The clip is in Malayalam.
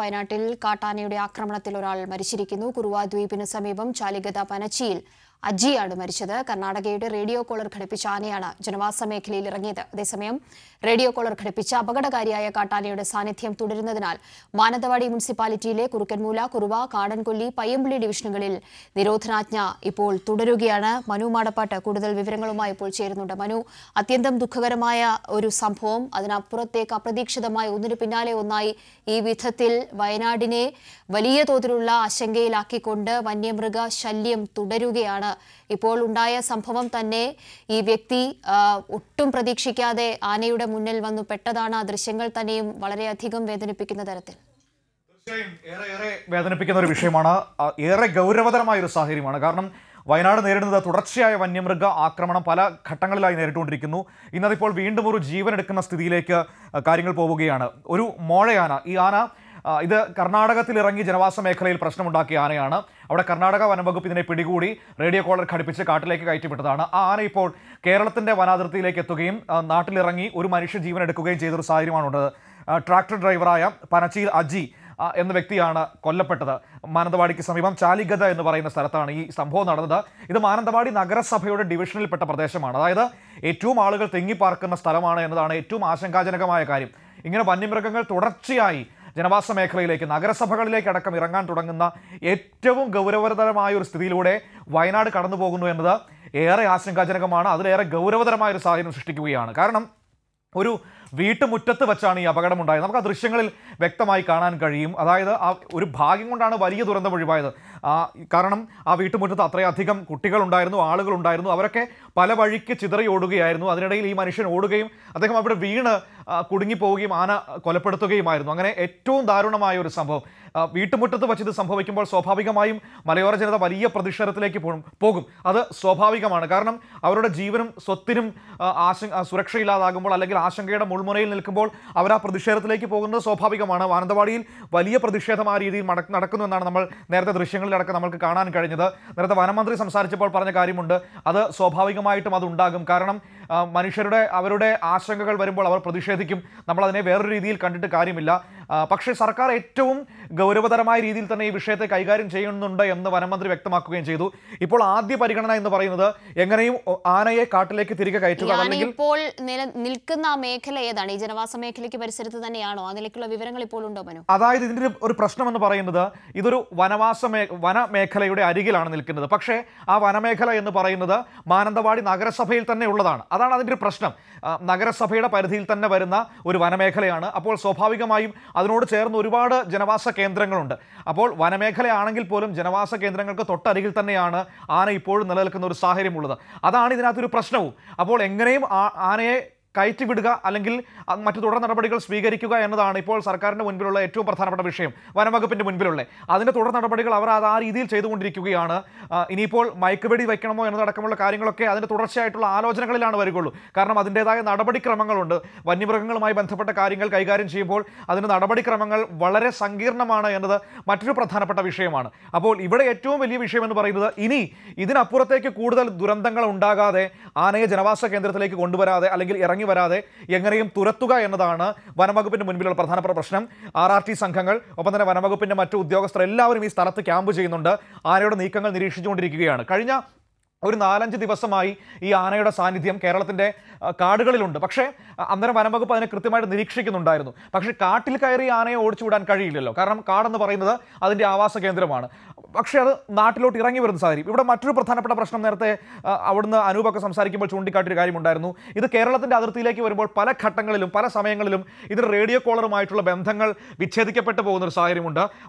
വയനാട്ടിൽ കാട്ടാനയുടെ ആക്രമണത്തിൽ ഒരാൾ മരിച്ചിരിക്കുന്നു കുറുവാദ്വീപിന് സമീപം ചാലിഗത പനച്ചിയിൽ അജിയാണ് മരിച്ചത് കർണാടകയുടെ റേഡിയോ കോളർ ഘടിപ്പിച്ച ആനയാണ് ജനവാസ മേഖലയിൽ ഇറങ്ങിയത് അതേസമയം റേഡിയോ കോളർ ഘടിപ്പിച്ച അപകടകാരിയായ കാട്ടാനയുടെ സാന്നിധ്യം തുടരുന്നതിനാൽ മാനന്തവാടി മുനിസിപ്പാലിറ്റിയിലെ കുറുക്കൻമൂല കുറുവ കാടൻകൊല്ലി പയ്യമ്പുള്ളി ഡിവിഷനുകളിൽ നിരോധനാജ്ഞ ഇപ്പോൾ തുടരുകയാണ് മനു മാടപ്പാട്ട് കൂടുതൽ വിവരങ്ങളുമായി ഇപ്പോൾ ചേരുന്നുണ്ട് മനു അത്യന്തം ദുഃഖകരമായ ഒരു സംഭവം അതിനപ്പുറത്തേക്ക് അപ്രതീക്ഷിതമായി ഒന്നിനു പിന്നാലെ ഒന്നായി ഈ വിധത്തിൽ വയനാടിനെ വലിയ തോതിലുള്ള ആശങ്കയിലാക്കിക്കൊണ്ട് വന്യമൃഗ ശല്യം തുടരുകയാണ് ഇപ്പോൾ ഉണ്ടായ സംഭവം തന്നെ ഈ വ്യക്തി ഒട്ടും പ്രതീക്ഷിക്കാതെ ആനയുടെ മുന്നിൽ വന്നു പെട്ടതാണ് ആ ദൃശ്യങ്ങൾ തന്നെയും വളരെയധികം വേദനിപ്പിക്കുന്ന തരത്തിൽ ഏറെ ഏറെ വേദനിപ്പിക്കുന്ന ഒരു വിഷയമാണ് ഏറെ ഗൗരവതരമായ ഒരു സാഹചര്യമാണ് കാരണം വയനാട് നേരിടുന്നത് തുടർച്ചയായ വന്യമൃഗ ആക്രമണം പല ഘട്ടങ്ങളിലായി നേരിട്ടുകൊണ്ടിരിക്കുന്നു ഇന്നതിപ്പോൾ വീണ്ടും ഒരു ജീവൻ എടുക്കുന്ന സ്ഥിതിയിലേക്ക് കാര്യങ്ങൾ പോവുകയാണ് ഒരു മോഴയാന ഈ ആന ഇത് കർണാടകത്തിൽ ഇറങ്ങി ജനവാസ മേഖലയിൽ പ്രശ്നമുണ്ടാക്കിയ ആനയാണ് അവിടെ കർണാടക വനംവകുപ്പ് ഇതിനെ പിടികൂടി റേഡിയോ കോളർ ഘടിപ്പിച്ച് കാട്ടിലേക്ക് കയറ്റിവിട്ടതാണ് ആ ആന ഇപ്പോൾ കേരളത്തിൻ്റെ വനാതിർത്തിയിലേക്ക് എത്തുകയും നാട്ടിലിറങ്ങി ഒരു മനുഷ്യ ജീവൻ എടുക്കുകയും ചെയ്തൊരു സാഹചര്യമാണുള്ളത് ട്രാക്ടർ ഡ്രൈവറായ പനച്ചിയിൽ അജി എന്ന വ്യക്തിയാണ് കൊല്ലപ്പെട്ടത് മാനന്തവാടിക്ക് സമീപം ചാലിഗത എന്ന് പറയുന്ന സ്ഥലത്താണ് ഈ സംഭവം നടന്നത് ഇത് മാനന്തവാടി നഗരസഭയുടെ ഡിവിഷനിൽപ്പെട്ട പ്രദേശമാണ് അതായത് ഏറ്റവും ആളുകൾ തെങ്ങിപ്പാർക്കുന്ന സ്ഥലമാണ് എന്നതാണ് ഏറ്റവും ആശങ്കാജനകമായ കാര്യം ഇങ്ങനെ വന്യമൃഗങ്ങൾ തുടർച്ചയായി ജനവാസ മേഖലയിലേക്ക് നഗരസഭകളിലേക്ക് അടക്കം ഇറങ്ങാൻ തുടങ്ങുന്ന ഏറ്റവും ഗൗരവതരമായ ഒരു സ്ഥിതിയിലൂടെ വയനാട് കടന്നു പോകുന്നു എന്നത് ഏറെ ആശങ്കാജനകമാണ് അതിലേറെ ഗൗരവതരമായ ഒരു സാഹചര്യം സൃഷ്ടിക്കുകയാണ് കാരണം ഒരു വീട്ടുമുറ്റത്ത് വെച്ചാണ് ഈ അപകടം ഉണ്ടായത് നമുക്ക് ആ ദൃശ്യങ്ങളിൽ വ്യക്തമായി കാണാൻ കഴിയും അതായത് ആ ഒരു ഭാഗ്യം കൊണ്ടാണ് വലിയ ദുരന്തം ഒഴിവായത് കാരണം ആ വീട്ടുമുറ്റത്ത് അത്രയധികം കുട്ടികളുണ്ടായിരുന്നു ആളുകളുണ്ടായിരുന്നു അവരൊക്കെ പല വഴിക്ക് ചിതറി ഓടുകയായിരുന്നു അതിനിടയിൽ ഈ മനുഷ്യൻ ഓടുകയും അദ്ദേഹം അവിടെ വീണ് കുടുങ്ങിപ്പോവുകയും ആന കൊലപ്പെടുത്തുകയുമായിരുന്നു അങ്ങനെ ഏറ്റവും ദാരുണമായ ഒരു സംഭവം വീട്ടുമുറ്റത്ത് വച്ചിത് ഇത് സംഭവിക്കുമ്പോൾ സ്വാഭാവികമായും മലയോര ജനത വലിയ പ്രതിഷേധത്തിലേക്ക് പോകും അത് സ്വാഭാവികമാണ് കാരണം അവരുടെ ജീവനും സ്വത്തിനും ആശ സുരക്ഷയില്ലാതാകുമ്പോൾ അല്ലെങ്കിൽ ആശങ്കയുടെ മുള്ള മുൾമുനയിൽ നിൽക്കുമ്പോൾ അവർ ആ പ്രതിഷേധത്തിലേക്ക് പോകുന്നത് സ്വാഭാവികമാണ് മാനന്തവാടിയിൽ വലിയ പ്രതിഷേധം ആ രീതിയിൽ നടക്കുന്നു എന്നാണ് നമ്മൾ നേരത്തെ ദൃശ്യങ്ങളിലടക്കം നമുക്ക് കാണാൻ കഴിഞ്ഞത് നേരത്തെ വനമന്ത്രി സംസാരിച്ചപ്പോൾ പറഞ്ഞ കാര്യമുണ്ട് അത് സ്വാഭാവികമായിട്ടും അതുണ്ടാകും കാരണം മനുഷ്യരുടെ അവരുടെ ആശങ്കകൾ വരുമ്പോൾ അവർ പ്രതിഷേധിക്കും നമ്മളതിനെ വേറൊരു രീതിയിൽ കണ്ടിട്ട് കാര്യമില്ല പക്ഷേ സർക്കാർ ഏറ്റവും ഗൗരവതരമായ രീതിയിൽ തന്നെ ഈ വിഷയത്തെ കൈകാര്യം ചെയ്യുന്നുണ്ട് എന്ന് വനമന്ത്രി വ്യക്തമാക്കുകയും ചെയ്തു ഇപ്പോൾ ആദ്യ പരിഗണന എന്ന് പറയുന്നത് എങ്ങനെയും ആനയെ കാട്ടിലേക്ക് തിരികെ കയറ്റുക ഇപ്പോൾ നിൽക്കുന്ന മേഖല ഏതാണ് ഈ ജനവാസ മേഖലയ്ക്ക് പരിസരത്ത് തന്നെയാണോ അതിലേക്കുള്ള വിവരങ്ങൾ ഇപ്പോൾ ഉണ്ടോ മനു അതായത് ഇതിന്റെ ഒരു പ്രശ്നം എന്ന് പറയുന്നത് ഇതൊരു വനവാസ വനമേഖലയുടെ അരികിലാണ് നിൽക്കുന്നത് പക്ഷേ ആ വനമേഖല എന്ന് പറയുന്നത് മാനന്തവാടി നഗരസഭയിൽ തന്നെ ഉള്ളതാണ് അതാണ് അതിന്റെ ഒരു പ്രശ്നം നഗരസഭയുടെ പരിധിയിൽ തന്നെ വരുന്ന ഒരു വനമേഖലയാണ് അപ്പോൾ സ്വാഭാവികമായും അതിനോട് ചേർന്ന് ഒരുപാട് ജനവാസ കേന്ദ്രങ്ങളുണ്ട് അപ്പോൾ വനമേഖലയാണെങ്കിൽ പോലും ജനവാസ കേന്ദ്രങ്ങൾക്ക് തൊട്ടരികിൽ തന്നെയാണ് ആന ഇപ്പോഴും നിലനിൽക്കുന്ന ഒരു സാഹചര്യമുള്ളത് അതാണ് ഇതിനകത്തൊരു പ്രശ്നവും അപ്പോൾ എങ്ങനെയും ആനയെ കയറ്റിവിടുക അല്ലെങ്കിൽ മറ്റു തുടർ നടപടികൾ സ്വീകരിക്കുക എന്നതാണ് ഇപ്പോൾ സർക്കാരിൻ്റെ മുൻപിലുള്ള ഏറ്റവും പ്രധാനപ്പെട്ട വിഷയം വനംവകുപ്പിൻ്റെ മുൻപിലുള്ള അതിൻ്റെ തുടർ നടപടികൾ അവർ അത് ആ രീതിയിൽ ചെയ്തുകൊണ്ടിരിക്കുകയാണ് ഇനിയിപ്പോൾ മയക്കുവെടി വയ്ക്കണമോ എന്നതടക്കമുള്ള കാര്യങ്ങളൊക്കെ അതിൻ്റെ തുടർച്ചയായിട്ടുള്ള ആലോചനകളിലാണ് വരികയുള്ളൂ കാരണം അതിൻ്റേതായ നടപടിക്രമങ്ങളുണ്ട് വന്യമൃഗങ്ങളുമായി ബന്ധപ്പെട്ട കാര്യങ്ങൾ കൈകാര്യം ചെയ്യുമ്പോൾ അതിൻ്റെ നടപടിക്രമങ്ങൾ വളരെ സങ്കീർണമാണ് എന്നത് മറ്റൊരു പ്രധാനപ്പെട്ട വിഷയമാണ് അപ്പോൾ ഇവിടെ ഏറ്റവും വലിയ വിഷയം എന്ന് പറയുന്നത് ഇനി ഇതിനപ്പുറത്തേക്ക് കൂടുതൽ ദുരന്തങ്ങൾ ഉണ്ടാകാതെ ആനയെ ജനവാസ കേന്ദ്രത്തിലേക്ക് കൊണ്ടുവരാതെ അല്ലെങ്കിൽ ഇറങ്ങി മടങ്ങി വരാതെ എങ്ങനെയും തുരത്തുക എന്നതാണ് വനംവകുപ്പിൻ്റെ മുൻപിലുള്ള പ്രധാനപ്പെട്ട പ്രശ്നം ആർ ആർ ടി സംഘങ്ങൾ ഒപ്പം തന്നെ വനംവകുപ്പിൻ്റെ മറ്റു ഉദ്യോഗസ്ഥർ എല്ലാവരും ഈ സ്ഥലത്ത് ക്യാമ്പ് ചെയ്യുന്നുണ്ട് ആനയുടെ നീക്കങ്ങൾ നിരീക്ഷിച്ചുകൊണ്ടിരിക്കുകയാണ് കഴിഞ്ഞ ഒരു നാലഞ്ച് ദിവസമായി ഈ ആനയുടെ സാന്നിധ്യം കേരളത്തിൻ്റെ കാടുകളിലുണ്ട് പക്ഷേ അന്നേരം വനംവകുപ്പ് അതിനെ കൃത്യമായിട്ട് നിരീക്ഷിക്കുന്നുണ്ടായിരുന്നു പക്ഷേ കാട്ടിൽ കയറി ആനയെ വിടാൻ കഴിയില്ലല്ലോ കാരണം കാടെന്ന് പറയുന്നത് അതിൻ്റെ ആവാസ കേന്ദ്രമാണ് പക്ഷേ അത് നാട്ടിലോട്ട് ഇറങ്ങി വരുന്ന സാഹചര്യം ഇവിടെ മറ്റൊരു പ്രധാനപ്പെട്ട പ്രശ്നം നേരത്തെ അവിടുന്ന് അനൂപൊക്കെ സംസാരിക്കുമ്പോൾ ചൂണ്ടിക്കാട്ടിയൊരു കാര്യമുണ്ടായിരുന്നു ഇത് കേരളത്തിൻ്റെ അതിർത്തിയിലേക്ക് വരുമ്പോൾ പല ഘട്ടങ്ങളിലും പല സമയങ്ങളിലും ഇതിന് റേഡിയോ കോളറുമായിട്ടുള്ള ബന്ധങ്ങൾ വിച്ഛേദിക്കപ്പെട്ടു പോകുന്ന ഒരു സാഹചര്യമുണ്ട്